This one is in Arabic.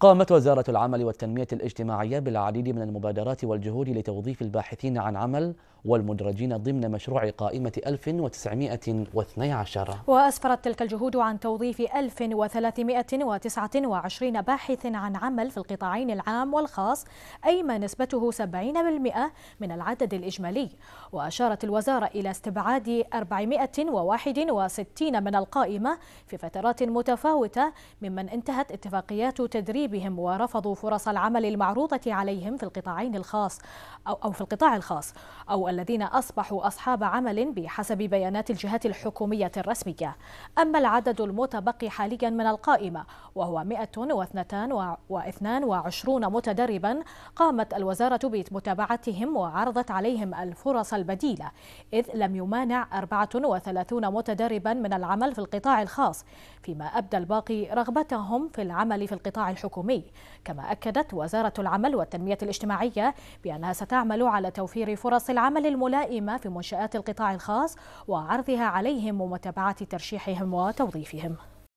قامت وزارة العمل والتنمية الاجتماعية بالعديد من المبادرات والجهود لتوظيف الباحثين عن عمل والمدرجين ضمن مشروع قائمة 1912 وأسفرت تلك الجهود عن توظيف 1329 باحث عن عمل في القطاعين العام والخاص أي ما نسبته 70% من العدد الإجمالي وأشارت الوزارة إلى استبعاد 461 من القائمة في فترات متفاوتة ممن انتهت اتفاقيات تدريبهم ورفضوا فرص العمل المعروضة عليهم في القطاعين الخاص أو في القطاع الخاص أو الذين أصبحوا أصحاب عمل بحسب بيانات الجهات الحكومية الرسمية أما العدد المتبقي حاليا من القائمة وهو 122 متدربا قامت الوزارة بمتابعتهم وعرضت عليهم الفرص البديلة إذ لم يمانع 34 متدربا من العمل في القطاع الخاص فيما أبدى الباقي رغبتهم في العمل في القطاع الحكومي كما أكدت وزارة العمل والتنمية الاجتماعية بأنها ستعمل على توفير فرص العمل العمل الملائمة في منشآت القطاع الخاص وعرضها عليهم ومتابعة ترشيحهم وتوظيفهم